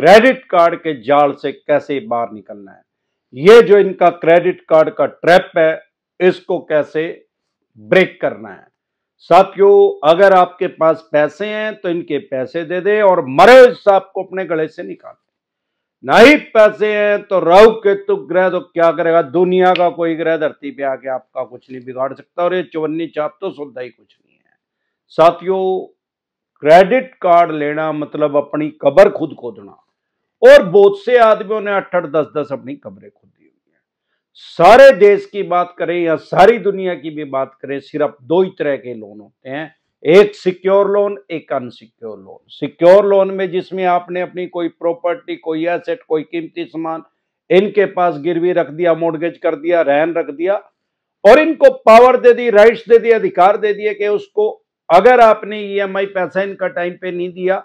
credit card के जाल से कैसे बाहर निकलना है ये जो इनका क्रेडिट कार्ड का ट्रैप है इसको कैसे ब्रेक करना है साथियों अगर आपके पास पैसे हैं तो इनके पैसे दे दे और मरे साहब को अपने गले से निकाल ना ही पैसे हैं तो राहु केतु ग्रह तो क्या करेगा दुनिया का कोई ग्रह धरती पे आके आपका कुछ नहीं बिगाड़ सकता और ये चौवन्नी चाप तो सुनता ही कुछ नहीं है साथियों क्रेडिट कार्ड लेना मतलब अपनी कबर खुद खोदना और बहुत से आदमियों ने अठ अठ दस दस अपनी कमरे दी हुई है सारे देश की बात करें या सारी दुनिया की भी बात करें सिर्फ दो ही तरह के लोन होते हैं एक सिक्योर लोन एक अनसिक्योर लोन सिक्योर लोन में जिसमें आपने अपनी कोई प्रॉपर्टी कोई एसेट कोई कीमती सामान इनके पास गिरवी रख दिया मोडगेज कर दिया रहन रख दिया और इनको पावर दे दी राइट्स दे दिए अधिकार दे दिए कि उसको अगर आपने ई एम आई पैसा इनका टाइम पे नहीं दिया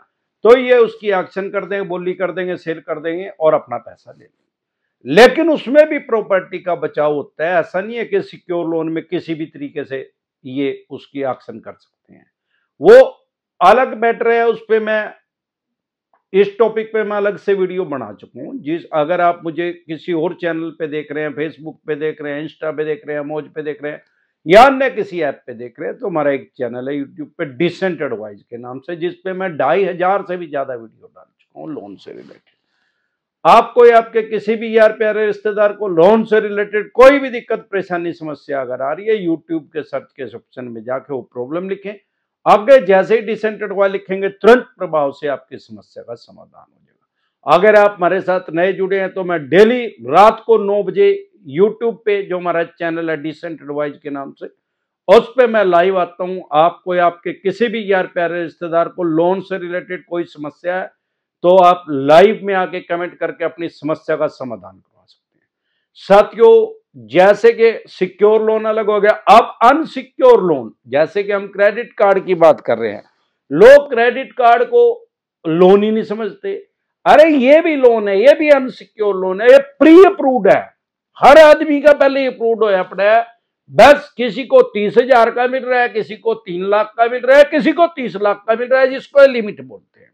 तो ये उसकी एक्शन कर देंगे बोली कर देंगे सेल कर देंगे और अपना पैसा ले लेंगे लेकिन उसमें भी प्रॉपर्टी का बचाव होता है ऐसा नहीं है कि सिक्योर लोन में किसी भी तरीके से ये उसकी एक्शन कर सकते हैं वो अलग मैटर है उस पर मैं इस टॉपिक पे मैं अलग से वीडियो बना चुका हूँ जिस अगर आप मुझे किसी और चैनल पे देख रहे हैं फेसबुक पे देख रहे हैं इंस्टा पे देख रहे हैं मोज पे देख रहे हैं या अन्य किसी ऐप पे देख रहे हैं तो हमारा एक चैनल है यूट्यूब पे डिसेंट एडवाइज के नाम से जिसपे मैं ढाई हजार से भी ज्यादा वीडियो डाल चुका हूँ लोन से रिलेटेड आपको या आपके किसी भी यार प्यारे रिश्तेदार को लोन से रिलेटेड कोई भी दिक्कत परेशानी समस्या अगर आ रही है यूट्यूब के सर्च के ऑप्शन में जाके वो प्रॉब्लम लिखे आपके जैसे ही डिसेंट एडवाइज लिखेंगे तुरंत प्रभाव से आपकी समस्या का समाधान हो जाएगा अगर आप हमारे साथ नए जुड़े हैं तो मैं डेली रात को नौ बजे यूट्यूब पे जो हमारा चैनल है डिसेंट एडवाइज के नाम से उस पर मैं लाइव आता हूँ आपको या आपके किसी भी यार प्यारे रिश्तेदार को लोन से रिलेटेड कोई समस्या है तो आप लाइव में आके कमेंट करके अपनी समस्या का समाधान करवा सकते हैं साथियों जैसे कि सिक्योर लोन अलग हो गया अब अनसिक्योर लोन जैसे कि हम क्रेडिट कार्ड की बात कर रहे हैं लोग क्रेडिट कार्ड को लोन ही नहीं समझते अरे ये भी लोन है ये भी अनसिक्योर लोन है ये प्री अप्रूव्ड है हर आदमी का पहले अप्रूव होया पड़ा बस किसी को तीस हजार का मिल रहा है किसी को तीन लाख का मिल रहा है किसी को तीस लाख का मिल रहा है जिसको लिमिट बोलते हैं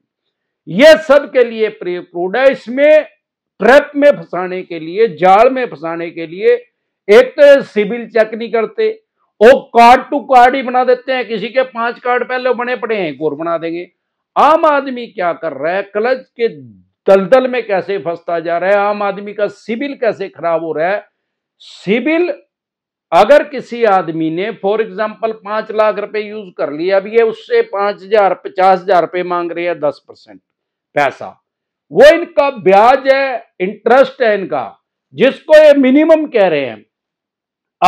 ये सब के लिए प्री अप्रूव्ड है इसमें ट्रैप में फंसाने के लिए जाल में फंसाने के लिए एक तो सिविल चेक नहीं करते वो कार्ड टू कार्ड ही बना देते हैं किसी के पांच कार्ड पहले बने पड़े हैं एक और बना देंगे आम आदमी क्या कर रहा है क्लच के दलदल में कैसे फंसता जा रहा है आम आदमी का सिविल कैसे खराब हो रहा है सिविल अगर किसी आदमी ने फॉर एग्जाम्पल पांच लाख रुपए यूज कर लिया अब ये उससे पांच हजार पचास हजार रुपए मांग रहे हैं दस परसेंट पैसा वो इनका ब्याज है इंटरेस्ट है इनका जिसको ये मिनिमम कह रहे हैं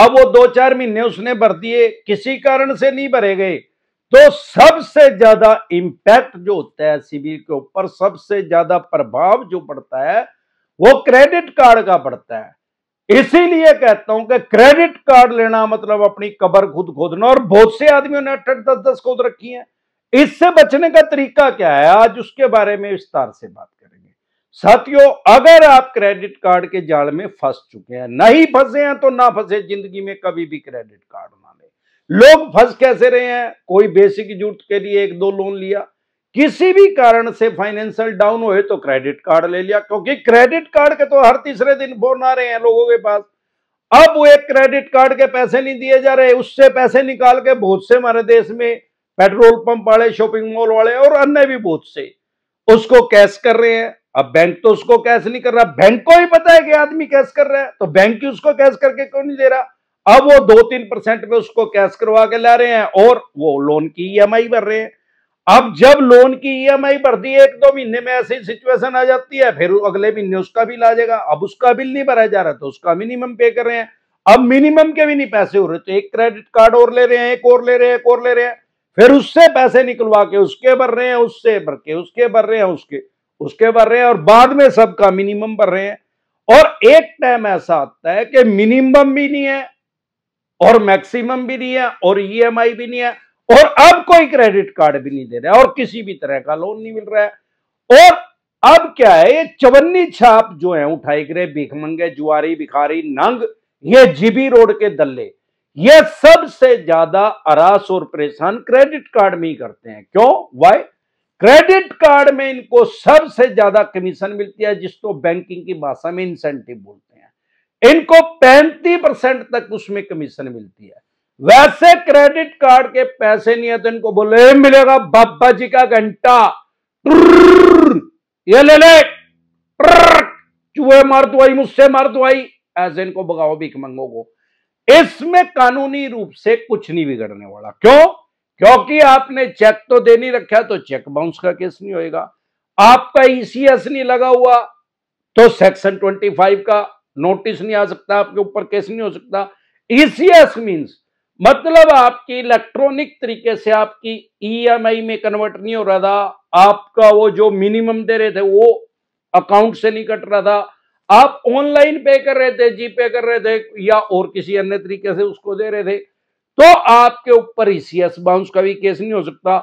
अब वो दो चार महीने उसने भर दिए किसी कारण से नहीं भरे गए तो सबसे ज्यादा इंपैक्ट जो होता है शिविर के ऊपर सबसे ज्यादा प्रभाव जो पड़ता है वो क्रेडिट कार्ड का पड़ता है इसीलिए कहता हूं कि क्रेडिट कार्ड लेना मतलब अपनी कबर खुद खोदना और बहुत से आदमियों ने अठ अठ दस दस खोद रखी है इससे बचने का तरीका क्या है आज उसके बारे में विस्तार से बात करेंगे साथियों अगर आप क्रेडिट कार्ड के जाल में फंस चुके हैं नहीं फंसे हैं तो ना फंसे जिंदगी में कभी भी क्रेडिट कार्ड लोग फंस कैसे रहे हैं कोई बेसिक जूट के लिए एक दो लोन लिया किसी भी कारण से फाइनेंशियल डाउन हुए तो क्रेडिट कार्ड ले लिया क्योंकि क्रेडिट कार्ड के तो हर तीसरे दिन फोन आ रहे हैं लोगों के पास अब वो एक क्रेडिट कार्ड के पैसे नहीं दिए जा रहे उससे पैसे निकाल के बहुत से हमारे देश में पेट्रोल पंप वाले शॉपिंग मॉल वाले और अन्य भी बहुत से उसको कैश कर रहे हैं अब बैंक तो उसको कैश नहीं कर रहा बैंक को ही पता है कि आदमी कैश कर रहा है तो बैंक ही उसको कैश करके क्यों नहीं दे रहा अब वो दो तीन परसेंट में उसको कैश करवा के ला रहे हैं और वो लोन की ईएमआई e भर रहे हैं अब जब लोन की ईएमआई भर दी एक दो महीने में ऐसी सिचुएशन आ जाती है फिर अगले महीने उसका बिल आ जाएगा अब उसका बिल नहीं भरा जा रहा तो उसका मिनिमम पे कर रहे हैं अब मिनिमम के भी नहीं पैसे हो रहे तो एक क्रेडिट कार्ड और ले रहे हैं एक और ले रहे हैं एक और ले रहे हैं फिर उससे पैसे निकलवा के उसके भर रहे हैं उससे भर के उसके भर रहे हैं उसके उसके भर रहे हैं और बाद में सबका मिनिमम भर रहे हैं और एक टाइम ऐसा आता है कि मिनिमम भी नहीं है और मैक्सिमम भी नहीं है और ईएमआई e भी नहीं है और अब कोई क्रेडिट कार्ड भी नहीं दे रहा है और किसी भी तरह का लोन नहीं मिल रहा है और अब क्या है ये चवन्नी छाप जो है उठाई गए भिखमंगे जुआरी भिखारी नंग ये जीबी रोड के दल्ले ये सबसे ज्यादा अरास और परेशान क्रेडिट कार्ड में ही करते हैं क्यों वाई क्रेडिट कार्ड में इनको सबसे ज्यादा कमीशन मिलती है जिसको बैंकिंग की भाषा में इंसेंटिव बोलते हैं इनको 35 परसेंट तक उसमें कमीशन मिलती है वैसे क्रेडिट कार्ड के पैसे नहीं है तो इनको बोले मिलेगा बाबा जी का घंटा ये ले ले चूहे मार दुआई मुझसे मार दुआई ऐसे इनको बगाओ भी मंगो को इसमें कानूनी रूप से कुछ नहीं बिगड़ने वाला क्यों क्योंकि आपने चेक तो दे नहीं रखा तो चेक बाउंस का केस नहीं होएगा आपका ईसीएस e नहीं लगा हुआ तो सेक्शन 25 का नोटिस नहीं आ सकता आपके ऊपर केस नहीं हो सकता ईसीएस e मीन्स मतलब आपकी इलेक्ट्रॉनिक तरीके से आपकी ईएमआई e में कन्वर्ट नहीं हो रहा था आपका वो जो मिनिमम दे रहे थे वो अकाउंट से नहीं कट रहा था आप ऑनलाइन पे कर रहे थे जी पे कर रहे थे या और किसी अन्य तरीके से उसको दे रहे थे तो आपके ऊपर ईसीएस बाउंस का भी केस नहीं हो सकता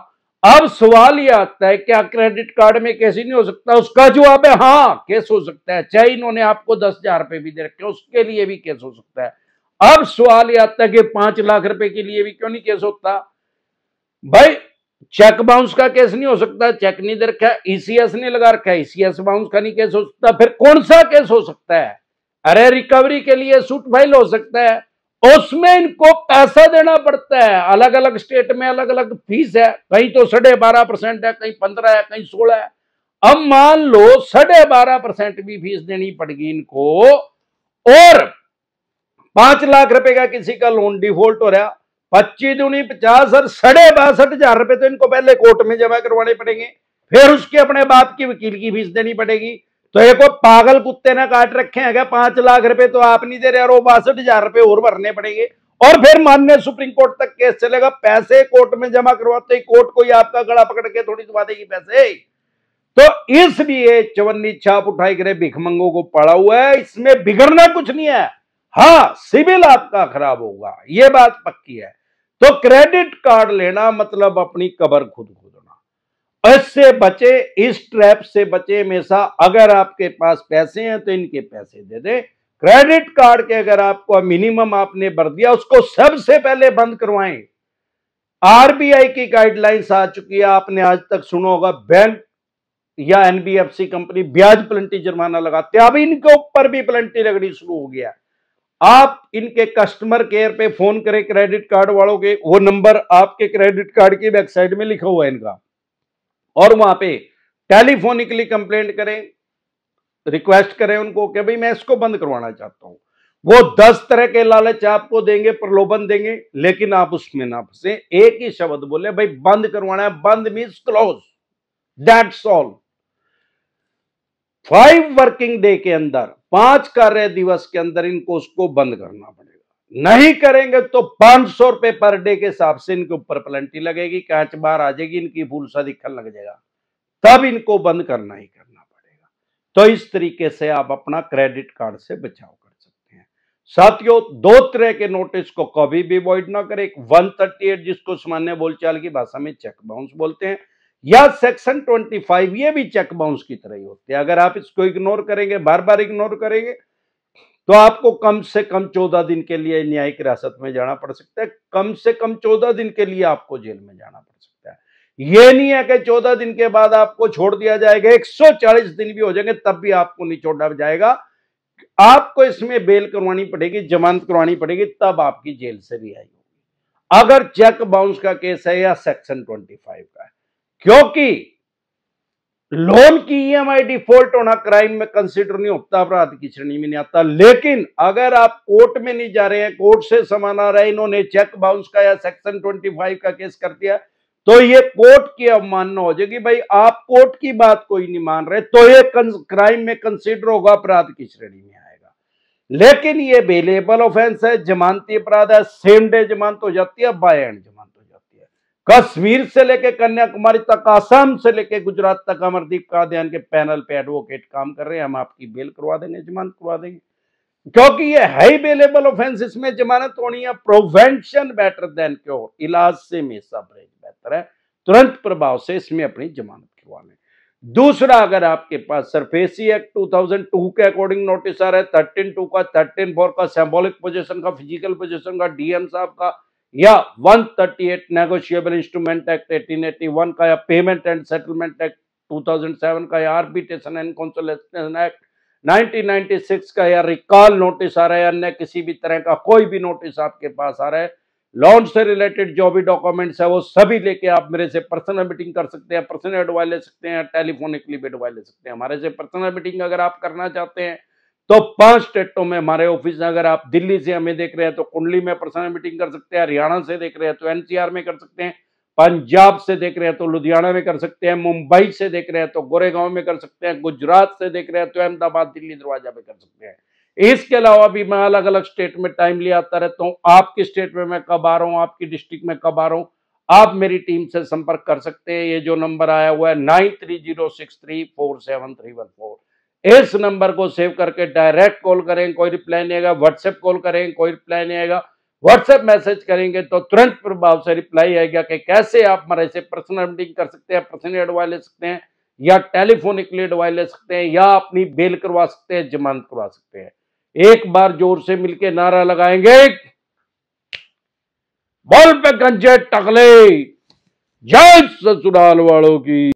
अब सवाल यह आता है क्या क्रेडिट कार्ड में कैसे नहीं हो सकता उसका जवाब है हाँ केस हो सकता है चाहे इन्होंने आपको दस हजार रुपए भी दे रखे उसके लिए भी केस हो सकता है अब सवाल यह आता है कि पांच लाख रुपए के लिए भी क्यों नहीं केस होता भाई चेक बाउंस का केस नहीं हो सकता चेक नहीं दे रखा ईसीएस e ने लगा रखा है e ईसीएस बाउंस का नहीं केस हो सकता फिर कौन सा केस हो सकता है अरे रिकवरी के लिए सूट फाइल हो सकता है उसमें इनको पैसा देना पड़ता है अलग अलग स्टेट में अलग अलग फीस है कहीं तो साढ़े बारह परसेंट है कहीं पंद्रह है कहीं सोलह है अब मान लो साढ़े बारह परसेंट भी फीस देनी पड़ेगी इनको और पांच लाख रुपए का किसी का लोन डिफॉल्ट हो रहा पच्चीस दूनी पचास और साढ़े बासठ हजार रुपए तो इनको पहले कोर्ट में जमा करवाने पड़ेंगे फिर उसके अपने बाप की वकील की फीस देनी पड़ेगी तो ये कोई पागल कुत्ते ने काट रखे हैं क्या पांच लाख रुपए तो आप नहीं दे रहे और बासठ हजार रुपए और भरने पड़ेंगे और फिर मान्य सुप्रीम कोर्ट तक केस चलेगा पैसे कोर्ट में जमा करवाते ही कोर्ट को ही आपका गड़ा पकड़ के थोड़ी दबा देगी पैसे तो इसलिए चवन्नी छाप उठाई करे भिखमंगों को पड़ा हुआ है इसमें बिगड़ना कुछ नहीं है हाँ सिविल आपका खराब होगा ये बात पक्की है तो क्रेडिट कार्ड लेना मतलब अपनी कबर खुद इससे बचे इस ट्रैप से बचे हमेशा अगर आपके पास पैसे हैं तो इनके पैसे दे दें क्रेडिट कार्ड के अगर आपको मिनिमम आपने भर दिया उसको सबसे पहले बंद करवाएं आरबीआई की गाइडलाइंस आ चुकी है आपने आज तक सुना होगा बैंक या एनबीएफसी कंपनी ब्याज प्लंटी जुर्माना लगाते अब इनके ऊपर भी प्लंटी लगनी शुरू हो गया आप इनके कस्टमर केयर पे फोन करें क्रेडिट कार्ड वालों के वो नंबर आपके क्रेडिट कार्ड की वेबसाइट में लिखा हुआ है इनका और वहां पे टेलीफोनिकली कंप्लेंट करें रिक्वेस्ट करें उनको कि भाई मैं इसको बंद करवाना चाहता हूं वो दस तरह के लालच आपको देंगे प्रलोभन देंगे लेकिन आप उसमें ना फंसे एक ही शब्द बोले भाई बंद करवाना है बंद means close that's all five working day के अंदर पांच कार्य दिवस के अंदर इनको उसको बंद करना पड़ेगा नहीं करेंगे तो पांच सौ रुपए पर डे के हिसाब से इनके ऊपर पलंटी लगेगी कांच बार आ जाएगी इनकी भूल सा दिखल लग जाएगा तब इनको बंद करना ही करना पड़ेगा तो इस तरीके से आप अपना क्रेडिट कार्ड से बचाव कर सकते हैं साथियों दो तरह के नोटिस को कभी भी अवॉइड ना करें एक 138 जिसको सामान्य बोलचाल की भाषा में चेक बाउंस बोलते हैं या सेक्शन 25 ये भी चेक बाउंस की तरह ही होते हैं अगर आप इसको इग्नोर करेंगे बार बार इग्नोर करेंगे तो आपको कम से कम चौदह दिन के लिए न्यायिक हिरासत में जाना पड़ सकता है कम से कम चौदह दिन के लिए आपको जेल में जाना पड़ सकता है यह नहीं है कि चौदह दिन के बाद आपको छोड़ दिया जाएगा चालीस दिन भी हो जाएंगे तब भी आपको नहीं छोड़ा जाएगा आपको इसमें बेल करवानी पड़ेगी जमानत करवानी पड़ेगी तब आपकी जेल से रिहाई होगी अगर चेक बाउंस का केस है या सेक्शन ट्वेंटी फाइव का है क्योंकि लोन की ईएमआई e डिफॉल्ट होना क्राइम में कंसिडर नहीं होता अपराध की श्रेणी में नहीं आता लेकिन अगर आप कोर्ट में नहीं जा रहे हैं कोर्ट से समान आ रहा है इन्होंने चेक बाउंस का या सेक्शन 25 का केस कर दिया तो ये कोर्ट की अवमानना हो जाएगी भाई आप कोर्ट की बात कोई नहीं मान रहे तो ये क्राइम में कंसिडर होगा अपराध की श्रेणी में आएगा लेकिन ये अवेलेबल ऑफेंस है जमानती अपराध है सेम डे जमानत हो जाती है बाय एंड जमानत कश्मीर से लेकर कन्याकुमारी तक आसाम से लेकर गुजरात तक अमरदीप कादयान के पैनल पे एडवोकेट काम कर रहे हैं हम आपकी बेल करवा देंगे जमानत करवा देंगे क्योंकि ये हाई बेलेबल ऑफेंस इसमें जमानत होनी है प्रोवेंशन बेटर देन क्योर इलाज से हमेशा परहेज बेहतर है तुरंत प्रभाव से इसमें अपनी जमानत करवा लें दूसरा अगर आपके पास सरफेसी एक्ट 2002 के अकॉर्डिंग नोटिस आ रहा है थर्टीन टू का थर्टीन फोर का सेम्बोलिक पोजिशन का फिजिकल पोजिशन का डीएम साहब का या 138 नेगोशिएबल इंस्ट्रूमेंट एक्ट 1881 का या पेमेंट एंड सेटलमेंट एक्ट 2007 का या आर्बिट्रेशन एंड कंसोलेशन एक्ट 1996 का या रिकॉल नोटिस आ रहा है अन्य किसी भी तरह का कोई भी नोटिस आपके पास आ रहा है लॉन्च से रिलेटेड जो भी डॉक्यूमेंट्स है वो सभी लेके आप मेरे से पर्सनल मीटिंग कर सकते हैं पर्सनल एडवाइस ले सकते हैं टेलीफोनिकली भी एडवाइस ले सकते हैं हमारे से पर्सनल मीटिंग अगर आप करना चाहते हैं तो पांच स्टेटों में हमारे ऑफिस अगर आप दिल्ली से हमें देख रहे हैं तो कुंडली में पर्सनल मीटिंग कर सकते हैं हरियाणा से देख रहे हैं तो एनसीआर में कर सकते हैं पंजाब से देख रहे हैं तो लुधियाना में कर सकते हैं मुंबई से देख रहे हैं तो गोरेगांव में कर सकते हैं गुजरात से देख रहे हैं तो अहमदाबाद दिल्ली दरवाजा में कर सकते हैं इसके अलावा भी मैं अलग अलग स्टेट में टाइम ले आता रहता हूँ आपकी स्टेट में मैं कब आ रहा हूँ आपकी डिस्ट्रिक्ट में कब आ रहा हूँ आप मेरी टीम से संपर्क कर सकते हैं ये जो नंबर आया हुआ है nine three zero six three four seven three one four इस नंबर को सेव करके डायरेक्ट कॉल करें कोई रिप्लाई नहीं आएगा व्हाट्सएप कॉल करें कोई रिप्लाई नहीं आएगा व्हाट्सएप मैसेज करेंगे तो तुरंत प्रभाव से रिप्लाई आएगा कि कैसे आप हमारे से पर्सनल मीटिंग कर सकते हैं पर्सनल एडवाइस ले सकते हैं या टेलीफोनिकली एडवाइस ले सकते हैं या अपनी बेल करवा सकते हैं जमानत करवा सकते हैं एक बार जोर से मिलके नारा लगाएंगे बॉल पे गंजे टकले जय ससुराल वालों की